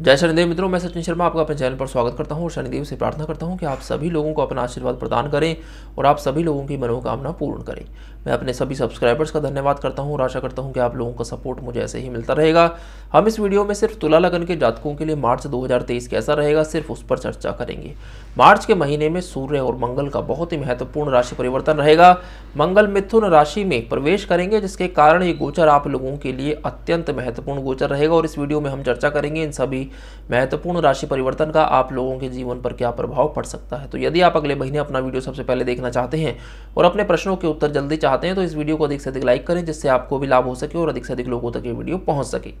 जय शनिदेव मित्रों मैं सचिन शर्मा आपका अपने चैनल पर स्वागत करता हूं और शनिदेव से प्रार्थना करता हूं कि आप सभी लोगों को अपना आशीर्वाद प्रदान करें और आप सभी लोगों की मनोकामना पूर्ण करें मैं अपने सभी सब्सक्राइबर्स का धन्यवाद करता हूं और आशा करता हूं कि आप लोगों का सपोर्ट मुझे ऐसे ही मिलता रहेगा हम इस वीडियो में सिर्फ तुला लगन के जातकों के लिए मार्च दो कैसा रहेगा सिर्फ उस पर चर्चा करेंगे मार्च के महीने में सूर्य और मंगल का बहुत ही महत्वपूर्ण राशि परिवर्तन रहेगा मंगल मिथुन राशि में प्रवेश करेंगे जिसके कारण ये गोचर आप लोगों के लिए अत्यंत महत्वपूर्ण गोचर रहेगा और इस वीडियो में हम चर्चा करेंगे इन सभी कोई महत्वपूर्ण राशि परिवर्तन का आप लोगों के जीवन पर क्या प्रभाव पड़ सकता है तो यदि आप अगले महीने अपना वीडियो सबसे पहले देखना चाहते हैं और अपने प्रश्नों के उत्तर जल्दी चाहते हैं तो इस वीडियो को अधिक से अधिक लाइक करें जिससे आपको भी लाभ हो सके और अधिक से अधिक लोगों तक ये वीडियो पहुँच सके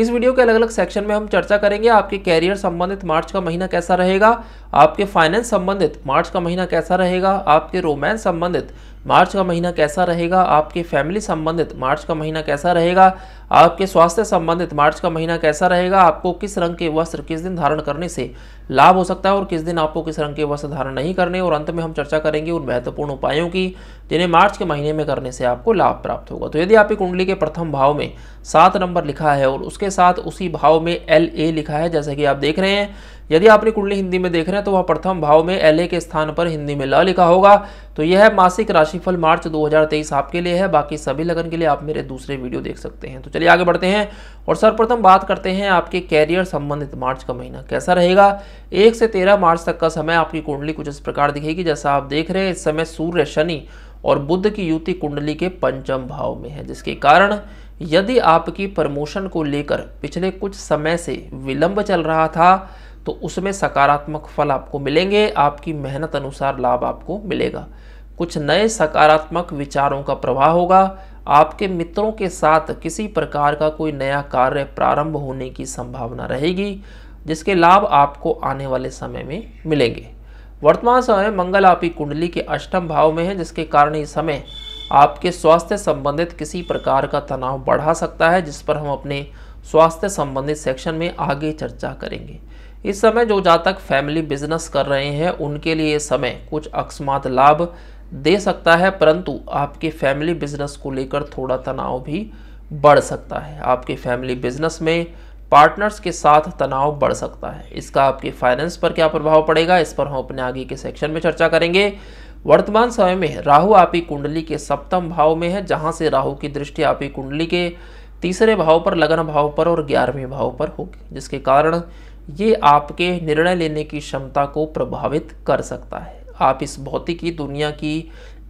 इस वीडियो के अलग अलग सेक्शन में हम चर्चा करेंगे आपके कैरियर संबंधित मार्च का महीना कैसा रहेगा आपके फाइनेंस संबंधित मार्च का महीना कैसा रहेगा आपके रोमांस संबंधित मार्च का महीना कैसा रहेगा आपके फैमिली संबंधित मार्च का महीना कैसा रहेगा आपके स्वास्थ्य संबंधित मार्च का महीना कैसा रहेगा आपको किस रंग के वस्त्र किस दिन धारण करने से लाभ हो सकता है और किस दिन आपको किस रंग के वस्त्र धारण नहीं करने और अंत में हम चर्चा करेंगे उन महत्वपूर्ण उपायों की जिन्हें मार्च के महीने में करने से आपको लाभ प्राप्त होगा तो यदि आपकी कुंडली के प्रथम भाव में सात नंबर लिखा है और उसके साथ उसी भाव में एल ए लिखा है जैसा कि आप देख रहे हैं यदि आपने कुंडली हिंदी में देख रहे हैं तो वह प्रथम भाव में एल ए के स्थान पर हिंदी में ल लिखा होगा तो यह मासिक राशिफल मार्च 2023 आपके लिए है बाकी सभी लगन के लिए आप मेरे दूसरे वीडियो देख सकते हैं तो चलिए आगे बढ़ते हैं और सर्वप्रथम बात करते हैं आपके कैरियर संबंधित मार्च का महीना कैसा रहेगा एक से तेरह मार्च तक का समय आपकी कुंडली कुछ इस प्रकार दिखेगी जैसा आप देख रहे हैं इस समय सूर्य शनि और बुद्ध की युति कुंडली के पंचम भाव में है जिसके कारण यदि आपकी प्रमोशन को लेकर पिछले कुछ समय से विलंब चल रहा था तो उसमें सकारात्मक फल आपको मिलेंगे आपकी मेहनत अनुसार लाभ आपको मिलेगा कुछ नए सकारात्मक विचारों का प्रवाह होगा आपके मित्रों के साथ किसी प्रकार का कोई नया कार्य प्रारंभ होने की संभावना रहेगी जिसके लाभ आपको आने वाले समय में मिलेंगे वर्तमान समय मंगल आपकी कुंडली के अष्टम भाव में है जिसके कारण इस समय आपके स्वास्थ्य संबंधित किसी प्रकार का तनाव बढ़ा सकता है जिस पर हम अपने स्वास्थ्य संबंधित सेक्शन में आगे चर्चा करेंगे इस समय जो जातक फैमिली बिजनेस कर रहे हैं उनके लिए समय कुछ अकस्मात लाभ दे सकता है परंतु आपके फैमिली बिजनेस को लेकर थोड़ा तनाव भी बढ़ सकता है आपके फैमिली बिजनेस में पार्टनर्स के साथ तनाव बढ़ सकता है इसका आपके फाइनेंस पर क्या प्रभाव पड़ेगा इस पर हम अपने आगे के सेक्शन में चर्चा करेंगे वर्तमान समय में राहु आपकी कुंडली के सप्तम भाव में है जहां से राहु की दृष्टि आपकी कुंडली के तीसरे भाव पर लगन भाव पर और ग्यारहवें भाव पर होगी जिसके कारण ये आपके निर्णय लेने की क्षमता को प्रभावित कर सकता है आप इस भौतिकी दुनिया की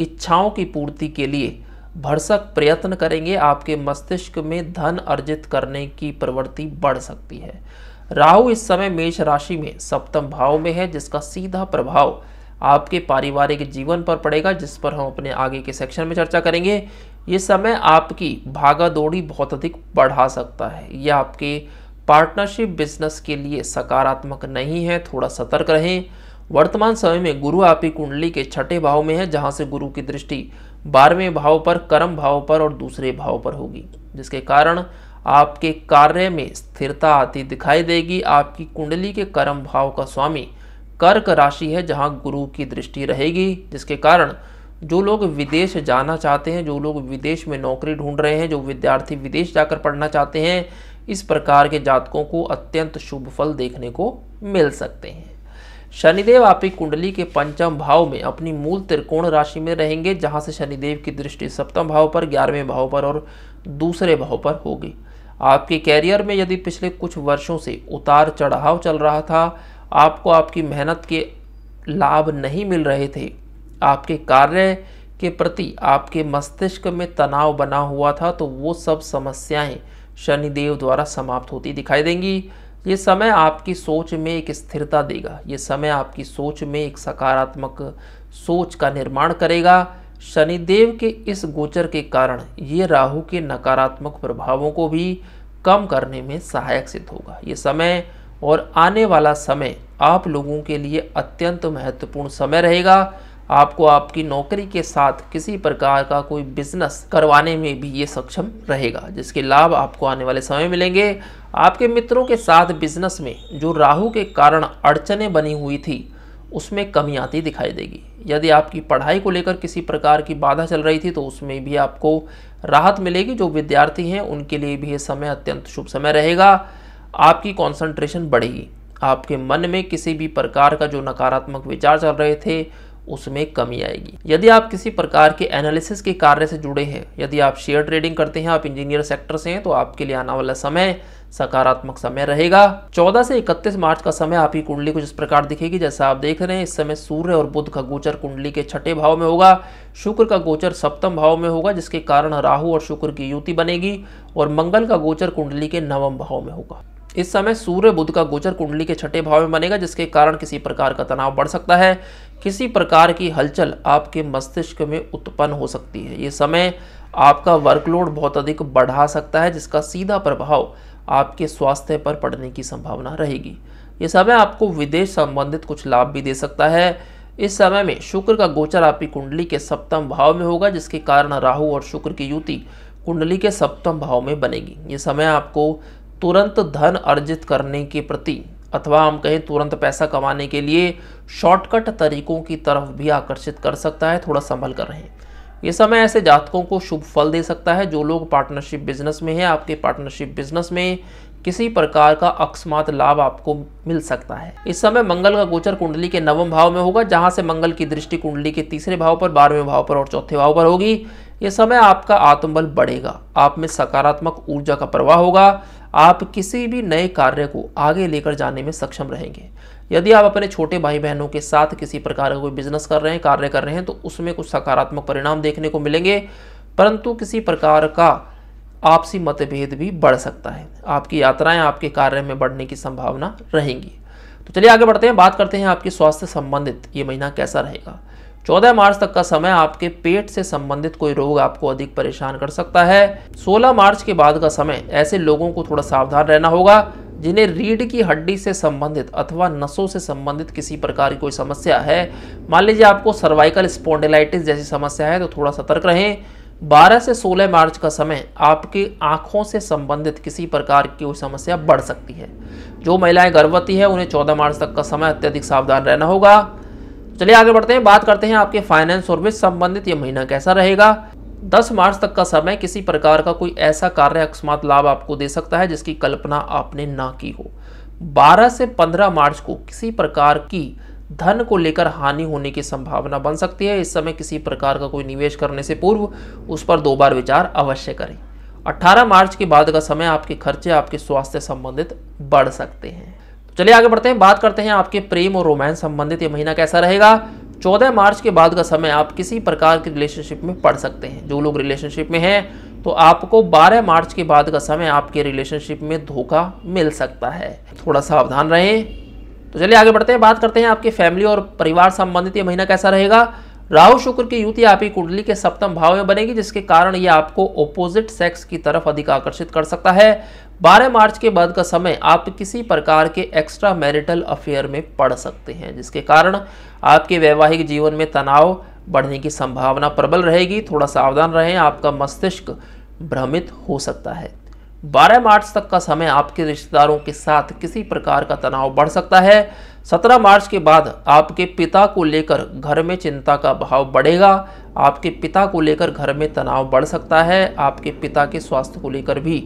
इच्छाओं की पूर्ति के लिए भरसक प्रयत्न करेंगे आपके मस्तिष्क में धन अर्जित करने की प्रवृत्ति बढ़ सकती है राहु इस समय मेष राशि में सप्तम भाव में है जिसका सीधा प्रभाव आपके पारिवारिक जीवन पर पड़ेगा जिस पर हम अपने आगे के सेक्शन में चर्चा करेंगे ये समय आपकी भागा दौड़ी बहुत अधिक बढ़ा सकता है यह आपके पार्टनरशिप बिजनेस के लिए सकारात्मक नहीं है थोड़ा सतर्क रहें वर्तमान समय में गुरु आपकी कुंडली के छठे भाव में है जहाँ से गुरु की दृष्टि बारहवें भाव पर कर्म भाव पर और दूसरे भाव पर होगी जिसके कारण आपके कार्य में स्थिरता आती दिखाई देगी आपकी कुंडली के कर्म भाव का स्वामी कर्क राशि है जहाँ गुरु की दृष्टि रहेगी जिसके कारण जो लोग विदेश जाना चाहते हैं जो लोग विदेश में नौकरी ढूंढ रहे हैं जो विद्यार्थी विदेश जाकर पढ़ना चाहते हैं इस प्रकार के जातकों को अत्यंत शुभ फल देखने को मिल सकते हैं शनिदेव आपकी कुंडली के पंचम भाव में अपनी मूल त्रिकोण राशि में रहेंगे जहां से शनिदेव की दृष्टि सप्तम भाव पर ग्यारहवें भाव पर और दूसरे भाव पर होगी आपके कैरियर में यदि पिछले कुछ वर्षों से उतार चढ़ाव चल रहा था आपको आपकी मेहनत के लाभ नहीं मिल रहे थे आपके कार्य के प्रति आपके मस्तिष्क में तनाव बना हुआ था तो वो सब समस्याएं शनिदेव द्वारा समाप्त होती दिखाई देंगी ये समय आपकी सोच में एक स्थिरता देगा ये समय आपकी सोच में एक सकारात्मक सोच का निर्माण करेगा शनिदेव के इस गोचर के कारण ये राहु के नकारात्मक प्रभावों को भी कम करने में सहायक सिद्ध होगा ये समय और आने वाला समय आप लोगों के लिए अत्यंत महत्वपूर्ण समय रहेगा आपको आपकी नौकरी के साथ किसी प्रकार का कोई बिजनेस करवाने में भी ये सक्षम रहेगा जिसके लाभ आपको आने वाले समय मिलेंगे आपके मित्रों के साथ बिजनेस में जो राहु के कारण अड़चने बनी हुई थी उसमें कमी आती दिखाई देगी यदि आपकी पढ़ाई को लेकर किसी प्रकार की बाधा चल रही थी तो उसमें भी आपको राहत मिलेगी जो विद्यार्थी हैं उनके लिए भी ये समय अत्यंत शुभ समय रहेगा आपकी कॉन्सेंट्रेशन बढ़ेगी आपके मन में किसी भी प्रकार का जो नकारात्मक विचार चल रहे थे उसमें कमी आएगी यदि आप किसी प्रकार के एनालिसिस के कार्य से जुड़े हैं यदि आप शेयर ट्रेडिंग करते हैं आप इंजीनियर सेक्टर से हैं तो आपके लिए आने वाला समय सकारात्मक समय रहेगा 14 से 31 मार्च का समय आपकी कुंडली को जिस प्रकार दिखेगी जैसा आप देख रहे हैं इस समय सूर्य और बुध का गोचर कुंडली के छठे भाव में होगा शुक्र का गोचर सप्तम भाव में होगा जिसके कारण राहु और शुक्र की युति बनेगी और मंगल का गोचर कुंडली के नवम भाव में होगा इस समय सूर्य बुद्ध का गोचर कुंडली के छठे भाव में बनेगा जिसके कारण किसी प्रकार का तनाव बढ़ सकता है किसी प्रकार की हलचल आपके मस्तिष्क में उत्पन्न हो सकती है ये समय आपका वर्कलोड बहुत अधिक बढ़ा सकता है जिसका सीधा प्रभाव आपके स्वास्थ्य पर पड़ने की संभावना रहेगी ये समय आपको विदेश संबंधित कुछ लाभ भी दे सकता है इस समय में शुक्र का गोचर आपकी कुंडली के सप्तम भाव में होगा जिसके कारण राहु और शुक्र की युति कुंडली के सप्तम भाव में बनेगी ये समय आपको तुरंत धन अर्जित करने के प्रति अथवा हम कहें तुरंत पैसा कमाने के लिए शॉर्टकट तरीकों की तरफ भी आकर्षित कर सकता है थोड़ा संभल कर रहें ये समय ऐसे जातकों को शुभ फल दे सकता है जो लोग पार्टनरशिप बिजनेस में हैं आपके पार्टनरशिप बिजनेस में किसी प्रकार का अकस्मात लाभ आपको मिल सकता है इस समय मंगल का गोचर कुंडली के नवम भाव में होगा जहां से मंगल की दृष्टि कुंडली के तीसरे भाव पर बारहवें भाव पर और चौथे भाव पर होगी यह समय आपका आत्मबल बढ़ेगा आप में सकारात्मक ऊर्जा का प्रवाह होगा आप किसी भी नए कार्य को आगे लेकर जाने में सक्षम रहेंगे यदि आप अपने छोटे भाई बहनों के साथ किसी प्रकार का कोई बिजनेस कर रहे हैं कार्य कर रहे हैं तो उसमें कुछ सकारात्मक परिणाम देखने को मिलेंगे परंतु किसी प्रकार का आपसी मतभेद भी बढ़ सकता है आपकी यात्राएं आपके कार्य में बढ़ने की संभावना रहेंगी तो चलिए आगे बढ़ते हैं बात करते हैं आपके स्वास्थ्य संबंधित ये महीना कैसा रहेगा 14 मार्च तक का समय आपके पेट से संबंधित कोई रोग आपको अधिक परेशान कर सकता है 16 मार्च के बाद का समय ऐसे लोगों को थोड़ा सावधान रहना होगा जिन्हें रीढ़ की हड्डी से संबंधित अथवा नसों से संबंधित किसी प्रकार की कोई समस्या है मान लीजिए आपको सर्वाइकल स्पोंडेलाइटिस जैसी समस्या है तो थोड़ा सतर्क रहें 12 से 16 मार्च का समय आपकी आंखों से संबंधित किसी प्रकार की कोई समस्या बढ़ सकती है जो महिलाएं गर्भवती हैं उन्हें 14 मार्च तक का समय अत्यधिक सावधान रहना होगा चलिए आगे बढ़ते हैं बात करते हैं आपके फाइनेंस और वित्त संबंधित ये महीना कैसा रहेगा 10 मार्च तक का समय किसी प्रकार का कोई ऐसा कार्य अकस्मात लाभ आपको दे सकता है जिसकी कल्पना आपने ना की हो 12 से 15 मार्च को किसी प्रकार की धन को लेकर हानि होने की संभावना बन सकती है इस समय किसी प्रकार का कोई निवेश करने से पूर्व उस पर दो बार विचार अवश्य करें 18 मार्च के बाद का समय आपके खर्चे आपके स्वास्थ्य संबंधित बढ़ सकते हैं चलिए आगे बढ़ते हैं बात करते हैं आपके प्रेम और रोमांस संबंधित ये महीना कैसा रहेगा चौदह मार्च के बाद का समय आप किसी प्रकार के रिलेशनशिप में पढ़ सकते हैं जो लोग रिलेशनशिप में हैं तो आपको 12 मार्च के बाद का समय आपके रिलेशनशिप में धोखा मिल सकता है थोड़ा सावधान रहें तो चलिए आगे बढ़ते हैं बात करते हैं आपके फैमिली और परिवार संबंधित ये महीना कैसा रहेगा राहु शुक्र की युति आपकी कुंडली के सप्तम भाव में बनेगी जिसके कारण ये आपको ओपोजिट सेक्स की तरफ अधिक आकर्षित कर सकता है बारह मार्च के बाद का समय आप किसी प्रकार के एक्स्ट्रा मैरिटल अफेयर में पड़ सकते हैं जिसके कारण आपके वैवाहिक जीवन में तनाव बढ़ने की संभावना प्रबल रहेगी थोड़ा सावधान रहें आपका मस्तिष्क भ्रमित हो सकता है 12 मार्च तक का समय आपके रिश्तेदारों के साथ किसी प्रकार का तनाव बढ़ सकता है 17 मार्च के बाद आपके पिता को लेकर घर में चिंता का भाव बढ़ेगा आपके पिता को लेकर घर में तनाव बढ़ सकता है आपके पिता के स्वास्थ्य को लेकर भी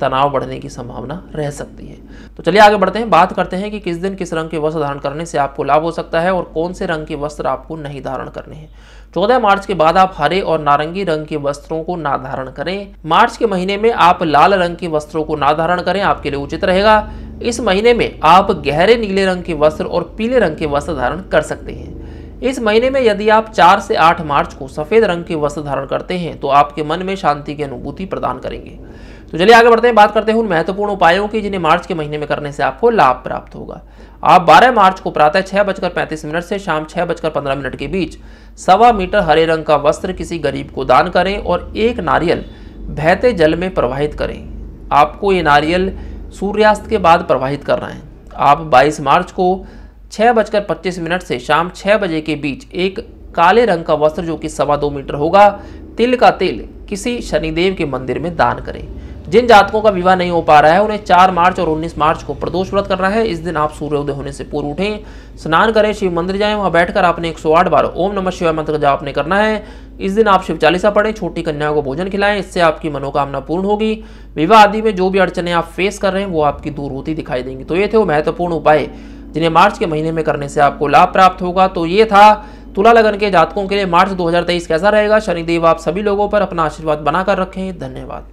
तनाव बढ़ने की संभावना रह सकती है तो चलिए आगे बढ़ते हैं बात करते हैं कि किस दिन किस रंग के वस्त्र धारण करने से आपको लाभ हो सकता है और कौन से रंग के वस्त्र आपको नहीं धारण करने हैं चौदह मार्च के बाद आप हरे और नारंगी रंग के वस्त्रों को ना धारण करें मार्च के महीने में आप लाल रंग के वस्त्रों को ना धारण करें आपके लिए उचित रहेगा इस महीने में आप गहरे नीले रंग के वस्त्र और पीले रंग के वस्त्र धारण कर सकते हैं इस महीने में यदि आप 4 से 8 मार्च को सफ़ेद रंग के वस्त्र धारण करते हैं तो आपके मन में शांति की अनुभूति प्रदान करेंगे तो चलिए आगे बढ़ते हैं बात करते हैं उन महत्वपूर्ण उपायों की जिन्हें मार्च के महीने में करने से आपको लाभ प्राप्त होगा आप 12 मार्च को प्रातः छह बजकर पैंतीस मिनट से शाम छह बजकर पंद्रह मिनट के बीच सवा मीटर हरे रंग का वस्त्र किसी गरीब को दान करें और एक नारियल बहते जल में प्रवाहित करें आपको ये नारियल सूर्यास्त के बाद प्रवाहित करना है आप 22 मार्च को छः बजकर पच्चीस मिनट से शाम छः बजे के बीच एक काले रंग का वस्त्र जो कि सवा दो मीटर होगा तिल का तेल किसी शनिदेव के मंदिर में दान करें जिन जातकों का विवाह नहीं हो पा रहा है उन्हें 4 मार्च और 19 मार्च को प्रदोष व्रत करना है इस दिन आप सूर्योदय होने से पूर्व उठें स्नान करें शिव मंदिर जाएं वहां बैठकर आपने 108 बार ओम नमः शिवाय मंत्र का जाप ने करना है इस दिन आप शिव चालीसा पढ़ें छोटी कन्याओं को भोजन खिलाएं इससे आपकी मनोकामना पूर्ण होगी विवाह आदि में जो भी अड़चने आप फेस कर रहे हैं वो आपकी दूर होती दिखाई देंगी तो ये थे वो महत्वपूर्ण उपाय जिन्हें मार्च के महीने में करने से आपको लाभ प्राप्त होगा तो ये था तुला लगन के जातकों के लिए मार्च 2023 कैसा रहेगा शनिदेव आप सभी लोगों पर अपना आशीर्वाद बनाकर रखें धन्यवाद